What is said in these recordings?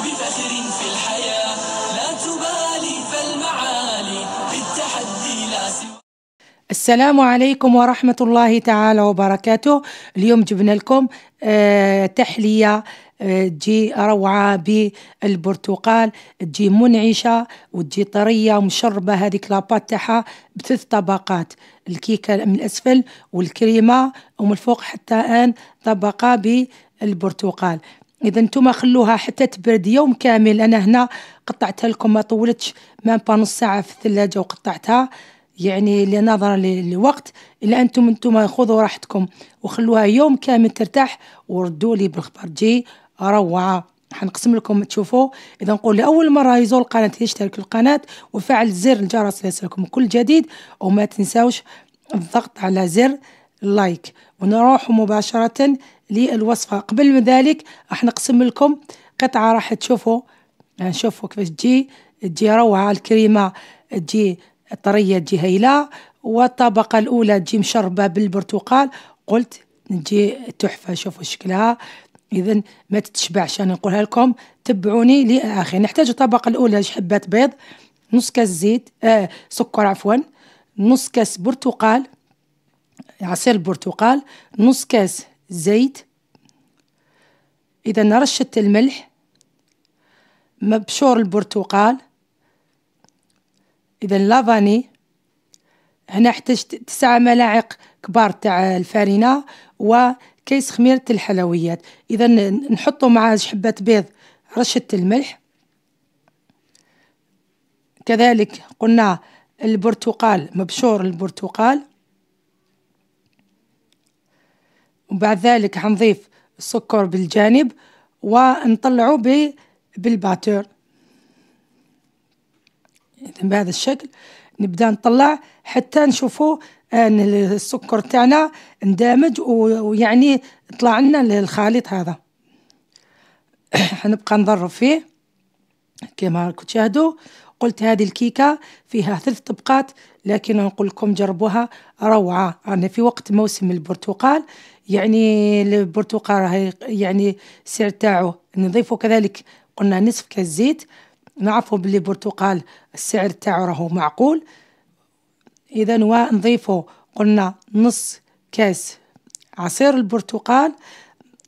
بفخر في الحياة لا تبالي فالمعالي بالتحدي لا السلام عليكم ورحمة الله تعالى وبركاته اليوم جبنا لكم آه، تحلية آه، تجي روعة بالبرتقال تجي منعشة وتجي طرية ومشربة هذيك لاباط تاعها بثلاث طبقات الكيكة من الأسفل والكريمة ومن الفوق حتى الآن طبقة بالبرتقال اذا نتوما خلوها حتى تبرد يوم كامل انا هنا قطعتها لكم ما طولتش مام با نص ساعه في الثلاجه وقطعتها يعني لنظرا للوقت الا انتم انتم خذوا راحتكم وخلوها يوم كامل ترتاح وردوا لي بالخبر جي روعه حنقسم لكم تشوفوا اذا نقول لاول مره يزور القناه يشترك في القناه وفعل زر الجرس ليصلكم كل جديد وما تنساوش الضغط على زر لايك ونروح مباشره للوصفة قبل من ذلك راح نقسم لكم قطعة راح تشوفوا نشوفوا يعني كيفاش تجي تجي روعة الكريمة تجي طرية تجي هايلة والطبقة الأولى تجي مشربة بالبرتقال قلت تجي تحفة شوفوا شكلها إذا ما تتشبعش أنا نقولها لكم تبعوني لآخر نحتاج الطبقة الأولى حبات بيض نص كاس زيت آه سكر عفوا نص كاس برتقال عصير البرتقال نص كاس زيت إذا رشة الملح مبشور البرتقال إذا لافاني هنا احتجت تسعة ملاعق كبار تاع الفارينة وكيس خميرة الحلويات إذا نحطو مع حبة بيض رشة الملح كذلك قلنا البرتقال مبشور البرتقال وبعد ذلك حنضيف السكر بالجانب ونطلعه بالباتور إذا بهذا الشكل نبدأ نطلع حتى نشوفوا أن السكر تاعنا اندمج ويعني طلع لنا الخليط هذا حنبقى نضرب فيه كما راكم تشاهدوا قلت هذه الكيكة فيها ثلاث طبقات لكن نقول لكم جربوها روعة أنا في وقت موسم البرتقال يعني البرتقال راهي يعني السعر تاعو نضيفه كذلك قلنا نصف كاس زيت نعرفوا بلي البرتقال السعر تاعو راهو معقول إذا ونضيفه قلنا نص كاس عصير البرتقال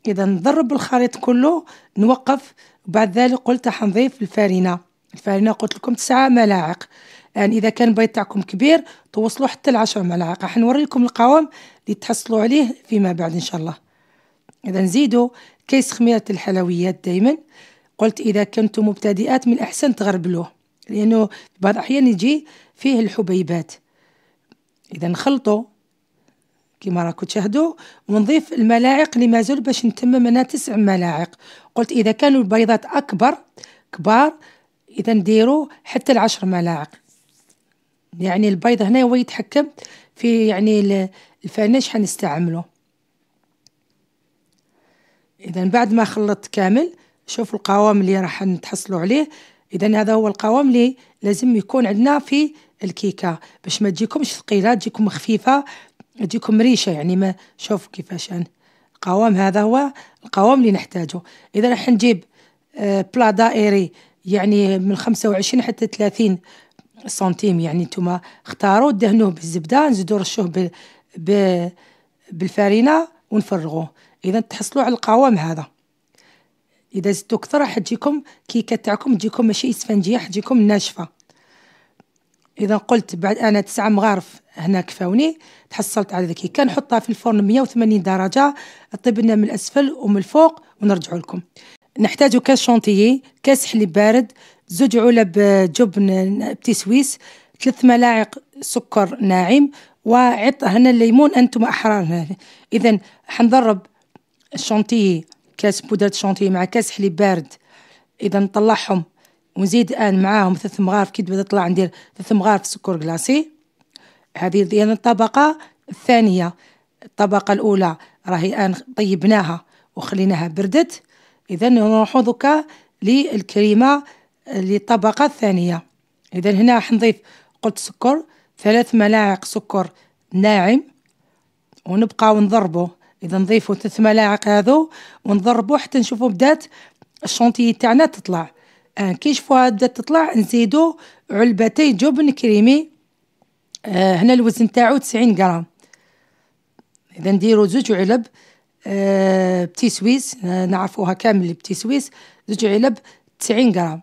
إذا نضرب الخليط كله نوقف بعد ذلك قلت حنضيف الفارينة فانا قلت لكم تسعة ملاعق يعني اذا كان البيض تاعكم كبير توصلوا حتى 10 ملاعق راح نوريكم القوام اللي تحصلوا عليه فيما بعد ان شاء الله اذا نزيدوا كيس خميره الحلويات دائما قلت اذا كنتم مبتدئات من الاحسن تغربلوه لانه بعض الاحيان يجي فيه الحبيبات اذا نخلطوا كما راكم تشاهدوا ونضيف الملاعق اللي مازال باش نتمم انا تسع ملاعق قلت اذا كانوا البيضات اكبر كبار إذا نديرو حتى العشر ملاعق يعني البيض هنا هو يتحكم في يعني الفانيش شحال نستعملو إذا بعد ما خلطت كامل شوف القوام اللي راح نتحصلوا عليه إذا هذا هو القوام اللي لازم يكون عندنا في الكيكة باش ما تجيكمش ثقيلة تجيكم خفيفة تجيكم ريشة يعني ما شوف كيفاش يعني القوام هذا هو القوام اللي نحتاجه إذا راح نجيب آه، بلا دائري يعني من 25 حتى 30 سنتيم يعني نتوما اختاروا دهنوه بالزبده نزيدو رشوه ب... ب... بالفارينه ونفرغوه اذا تحصلوا على القوام هذا اذا زدتو كثر راح تجيكم كيكه تاعكم تجيكم ماشي اسفنجيه تجيكم ناشفه اذا قلت بعد انا تسعة مغارف هنا كفاوني تحصلت على الكيكه نحطها في الفرن 180 درجه طيب لنا من الاسفل ومن الفوق ونرجع لكم كاس شونتيي كاس حليب بارد زوج علب آه، جبن بتي سويس ثلاث ملاعق سكر ناعم وعط هنا الليمون انتم احرار اذا حنضرب الشونتيي كاس بودرة شونتيي مع كاس حليب بارد اذا نطلعهم ونزيد الان معاهم ثلاث مغارف كي تبدا تطلع ندير ثلاث مغارف سكر كلاصي هذه هي الطبقه الثانيه الطبقه الاولى راهي الان طيبناها وخليناها بردت إذا نلاحظك للكريمة للطبقة الثانية إذا هنا راح نضيف قلت سكر ثلاث ملاعق سكر ناعم ونبقى نضربه إذا نضيفو ثلاث ملاعق هذو ونضربو حتى نشوفو بدات الشونتيي تاعنا تطلع آه كي نشوفوها بدات تطلع نزيدو علبتي جبن كريمي آه هنا الوزن تاعو تسعين غرام إذا نديرو زوج علب آه، بتي سويس آه، نعرفوها كامل بتي سويس زوج علب تسعين غرام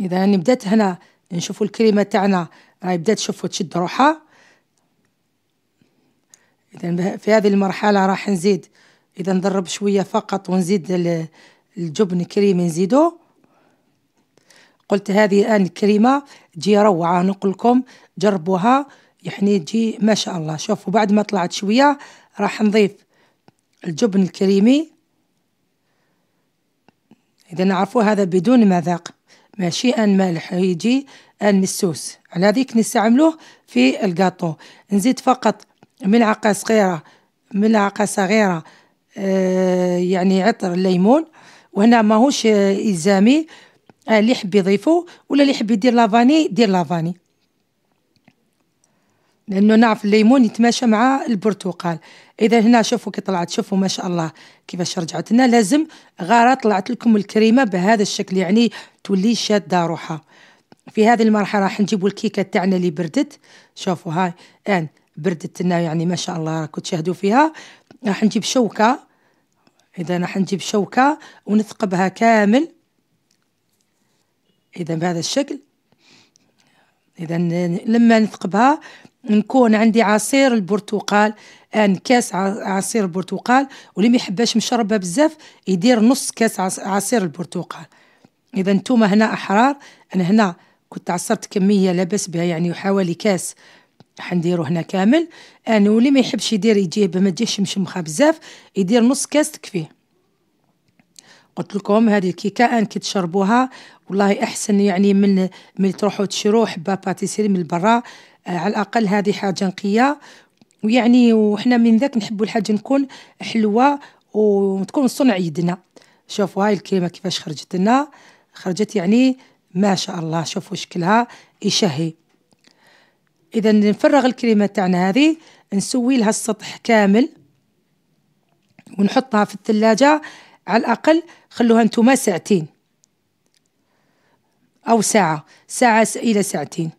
اذا راني بدات هنا نشوفوا الكريمه تاعنا راهي بدات تشوفوا تشد روحها اذا في هذه المرحله راح نزيد اذا نضرب شويه فقط ونزيد الجبن كريمي نزيدو قلت هذه الان الكريمه تجي روعه نقول لكم جربوها يعني تجي ما شاء الله شوفوا بعد ما طلعت شويه راح نضيف الجبن الكريمي إذا نعرفوا هذا بدون مذاق ماشي أن مالح يجي أن مسوس على هذيك نستعملوه في الكاطو نزيد فقط ملعقة صغيرة ملعقة صغيرة آه، يعني عطر الليمون وهنا ماهوش إلزامي اللي آه، يحب يضيفو ولا اللي يحب يدير لافاني دير لافاني لانه نعرف الليمون يتماشى مع البرتقال اذا هنا شوفوا كي طلعت شوفوا ما شاء الله كيفاش رجعت لنا لازم غاره طلعت لكم الكريمه بهذا الشكل يعني تولي شاده روحها في هذه المرحله راح نجيبوا الكيكه تاعنا اللي بردت شوفوا هاي ان بردت لنا يعني ما شاء الله راكم تشاهدوا فيها راح نجيب شوكه اذا راح نجيب شوكه ونثقبها كامل اذا بهذا الشكل اذا لما نثقبها نكون عندي عصير البرتقال ان كاس عصير البرتقال واللي ما يحبش مشربه بزاف يدير نص كاس عصير البرتقال اذا نتوما هنا احرار انا هنا كنت عصرت كميه لاباس بها يعني حوالي كاس حنديرو هنا كامل انا واللي ما يحبش يدير يجيب ما تجيش مشمخه بزاف يدير نص كاس تكفيه قلت لكم هذه الكيكه ان كي تشربوها والله احسن يعني من من تروحوا تشرو حبه باتيسيري من برا آه، على الأقل هذه حاجة نقية ويعني وحنا من ذاك نحبوا الحاجة نكون حلوة وتكون صنع يدنا شوفوا هاي الكريمة كيفاش خرجت لنا خرجت يعني ما شاء الله شوفوا شكلها يشهي إذا نفرغ الكريمة تاعنا هذه نسوي لها السطح كامل ونحطها في الثلاجة على الأقل خلوها نتوما ساعتين أو ساعة ساعة إلى ساعتين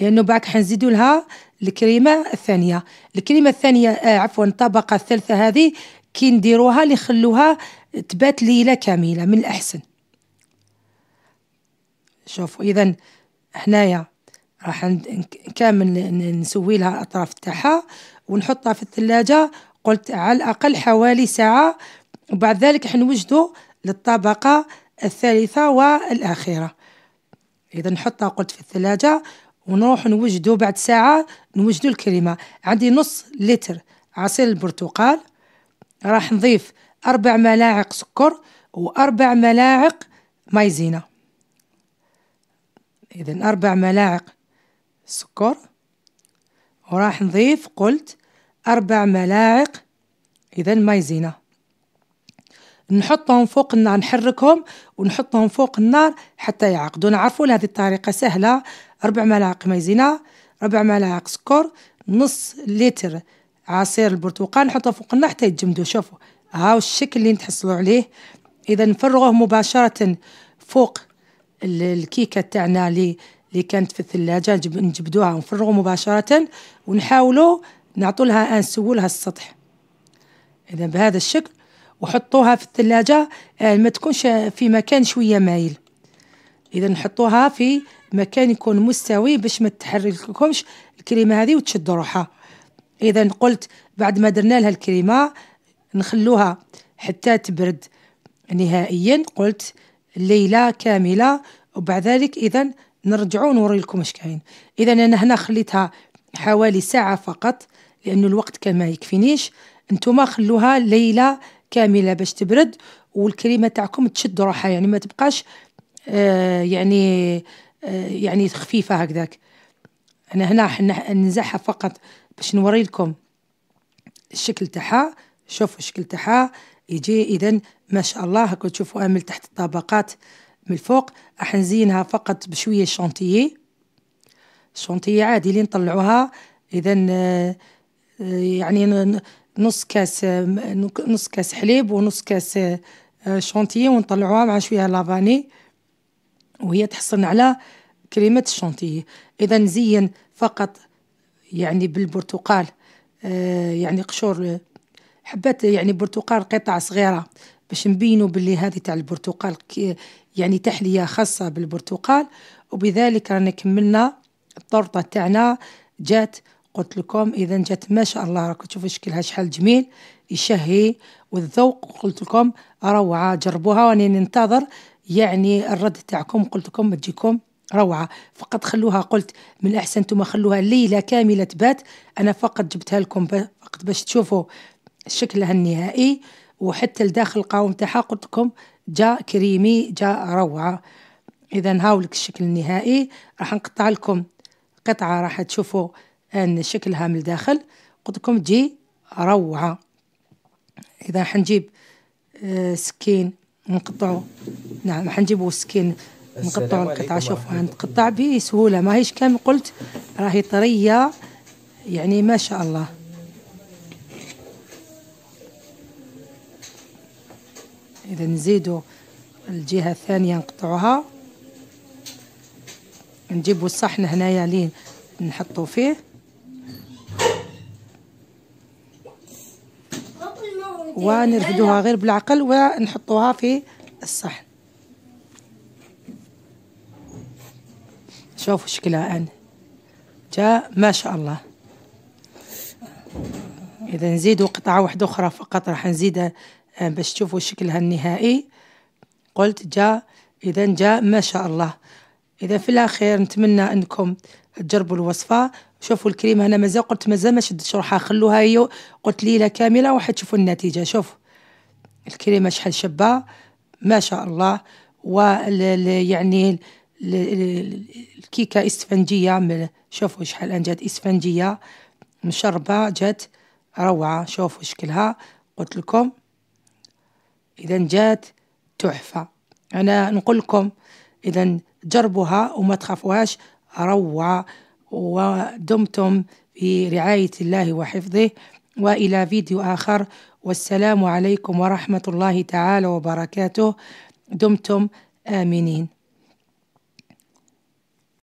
لانه بعد حنزيدوا لها الكريمه الثانيه الكريمه الثانيه آه عفوا الطبقه الثالثه هذه كي نديروها اللي خلوها تبات ليله كامله من الاحسن شوفوا اذا هنايا راح نكمل نسوي لها الاطراف تاعها ونحطها في الثلاجه قلت على الاقل حوالي ساعه وبعد ذلك حنوجدوا للطبقه الثالثه والاخيره اذا نحطها قلت في الثلاجه ونروح نوجدو بعد ساعة نوجدو الكريمة عندي نص لتر عصير البرتقال راح نضيف أربع ملاعق سكر وأربع ملاعق مايزينا إذا أربع ملاعق سكر وراح نضيف قلت أربع ملاعق إذا مايزينا نحطهم فوق النار نحركهم ونحطهم فوق النار حتى يعقدوا نعرفوا هذه الطريقه سهله ربع ملاعق مايزينا ربع ملاعق سكر نص لتر عصير البرتقال نحطه فوق النار حتى يتجمدوا شوفوا هاو الشكل اللي نتحصلوا عليه اذا نفرغوه مباشره فوق الكيكه تاعنا اللي اللي كانت في الثلاجه نجبدوها ونفرغوا مباشره ونحاولوا نعطولها لها سولها السطح اذا بهذا الشكل وحطوها في الثلاجة آه، ما تكونش في مكان شوية مايل إذا نحطوها في مكان يكون مستوي باش ما تحرككمش الكريمة هذه وتشد روحها إذا قلت بعد ما درنا لها الكريمة نخلوها حتى تبرد نهائيا قلت ليلة كاملة وبعد ذلك إذا نرجعو نوري لكم اش كاين إذا أنا هنا خليتها حوالي ساعة فقط لأنه الوقت كان ما يكفينيش نتوما خلوها ليلة كامله باش تبرد والكريمه تاعكم تشد روحها يعني ما تبقاش آه يعني آه يعني خفيفه هكذاك انا هنا نزعها فقط باش نوري لكم الشكل تاعها شوفوا الشكل تاعها يجي اذا ما شاء الله هاكو تشوفوا من تحت الطبقات من الفوق راح نزينها فقط بشويه شونتيي شونتيي عادي اللي نطلعوها اذا آه، آه، يعني نص كاس نص كاس حليب ونص كاس آه، شونتيي ونطلعوها مع شويه لافاني وهي تحصلنا على كريمه الشونتيي اذا نزين فقط يعني بالبرتقال آه، يعني قشور حبات يعني برتقال قطع صغيره باش نبينوا باللي هذه تاع البرتقال يعني تحليه خاصه بالبرتقال وبذلك رانا كملنا الطرطه تاعنا جات قلت لكم اذا جات ما شاء الله راكم تشوفوا شكلها شحال جميل يشهي والذوق قلت لكم روعه جربوها واني ننتظر يعني الرد تاعكم قلت لكم تجيكم روعه فقط خلوها قلت من الاحسن نتوما خلوها ليله كامله تبات انا فقط جبتها لكم فقط باش تشوفوا شكلها النهائي وحتى لداخل القاوم تاعها قلت لكم جا كريمي جا روعه اذا هاولك الشكل النهائي راح نقطع لكم قطعه راح تشوفوا أن شكلها من الداخل قلت لكم تجي روعة إذا حنجيب آه، سكين نقطعو نعم حنجيبو سكين نقطعو القطعة شوف نقطع بسهولة ماهيش كم قلت راهي طرية يعني ما شاء الله إذا نزيدو الجهة الثانية نقطعوها نجيبو الصحن هنايا لين نحطو فيه ونرفدوها غير بالعقل ونحطوها في الصحن شوفوا شكلها الآن جاء ما شاء الله إذا نزيدوا قطعة واحدة أخرى فقط راح نزيدها آه، باش تشوفوا شكلها النهائي قلت جاء إذا جاء ما شاء الله إذا في الأخير نتمنى أنكم تجربوا الوصفة شوفوا الكريمه هنا مازال قلت مازال ما شدتش روحها خلوها هي قلت ليله كامله تشوفوا النتيجه شوفوا الكريمه شحال شابه ما شاء الله و يعني الكيكه اسفنجيه شوفوا شحال ان جات اسفنجيه مشربه جات روعه شوفوا شكلها قلت لكم اذا جات تحفه انا نقول لكم اذا جربوها وما تخافوهاش روعه ودمتم في رعاية الله وحفظه وإلى فيديو آخر والسلام عليكم ورحمة الله تعالى وبركاته دمتم آمنين